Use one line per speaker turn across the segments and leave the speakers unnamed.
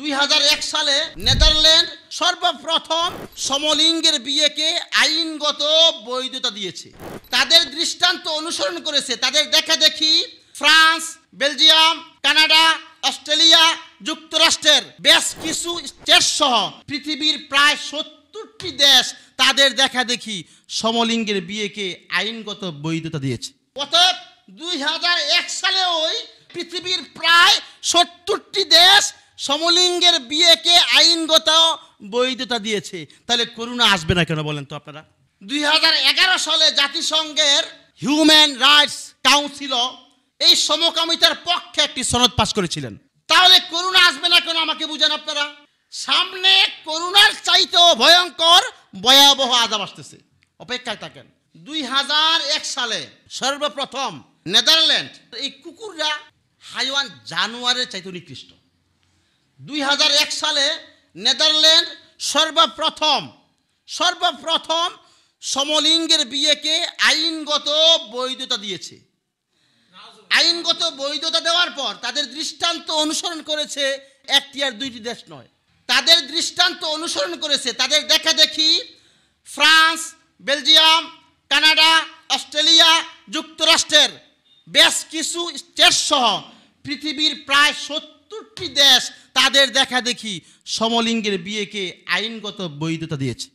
দুই সালে নেদারল্যান্ড সর্বপ্রথম সমলিঙ্গের বিয়েকে আইনগত বৈধতা দিয়েছে তাদের দৃষ্টান্ত অনুসরণ করেছে তাদের দেখা দেখি ফ্রান্স বেলজিয়াম কানাডা অস্ট্রেলিয়া যুক্তরাষ্ট্রের বেশ কিছু স্টেট সহ পৃথিবীর প্রায় সত্তরটি দেশ তাদের দেখা দেখি সমলিঙ্গের বিয়েকে আইনগত বৈধতা দিয়েছে অতএব দুই সালে ওই পৃথিবীর প্রায় সত্তরটি দেশ সমলিঙ্গের বিয়েকে আইনগত বৈধতা দিয়েছে তাহলে করুণা আসবে না কেন বলেন তো আপনারা দুই সালে জাতিসংঘের হিউম্যান রাইটস কাউন্সিল এই সমকামিতার পক্ষে একটি সনদ পাশ করেছিলেন তাহলে করুণা আসবে না কেন আমাকে বুঝেন আপনারা সামনে করুণার চাইতেও ভয়ঙ্কর ভয়াবহ আজাব আসতেছে অপেক্ষায় থাকেন দুই হাজার এক সালে সর্বপ্রথম নেদারল্যান্ড এই কুকুররা হাইওয়ান জানুয়ারের চাইতে নিকৃষ্ট দুই সালে নেদারল্যান্ড সর্বপ্রথম সর্বপ্রথম সমলিঙ্গের বিয়েকে আইনগত বৈধতা দিয়েছে আইনগত বৈধতা দেওয়ার পর তাদের দৃষ্টান্ত অনুসরণ করেছে একটি আর দুইটি দেশ নয় তাদের দৃষ্টান্ত অনুসরণ করেছে তাদের দেখা দেখি ফ্রান্স বেলজিয়াম কানাডা অস্ট্রেলিয়া যুক্তরাষ্ট্রের বেশ কিছু স্টেট সহ পৃথিবীর প্রায় সত্তরটি দেশ তাদের দেখা দেখি সমলিঙ্গের বিয়েকে আইনগত বৈধতা দিয়েছে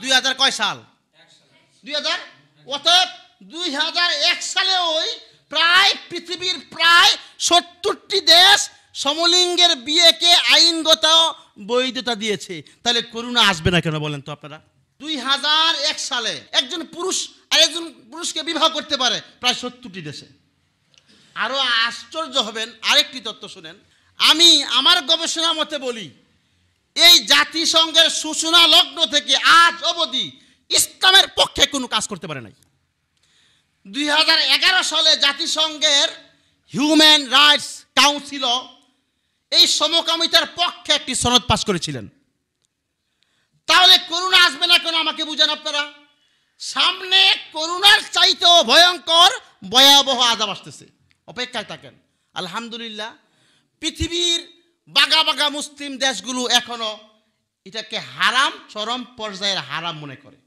দুই হাজার কয় সাল দুই হাজার অতএব দুই হাজার এক সালে ওই প্রায় পৃথিবীর প্রায় সত্তরটি দেশ সমলিঙ্গের বিয়েকে আইনগত বৈধতা দিয়েছে তাহলে করুণা আসবে না কেন বলেন তো আপনারা দুই হাজার এক সালে একজন পুরুষ আরেকজন পুরুষকে বিবাহ করতে পারে প্রায় সত্তরটি দেশে আরও আশ্চর্য হবেন আরেকটি তত্ত্ব শুনেন আমি আমার গবেষণা মতে বলি এই জাতিসংঘের সূচনা লগ্ন থেকে আজ অবধি ইসলামের পক্ষে কোনো কাজ করতে পারে নাই দুই সালে জাতিসংঘের হিউম্যান রাইটস কাউন্সিল এই সমকামিতার পক্ষে একটি সনদ পাশ করেছিলেন তাহলে করুণা আসবে না কেন আমাকে বুঝেন আপনারা সামনে করুণার চাইতেও ভয়ঙ্কর ভয়াবহ আজাব আসতেছে অপেক্ষায় থাকেন আলহামদুলিল্লাহ পৃথিবীর বাগা বাগা মুসলিম দেশগুলো এখনো এটাকে হারাম চরম পর্যায়ের হারাম মনে করে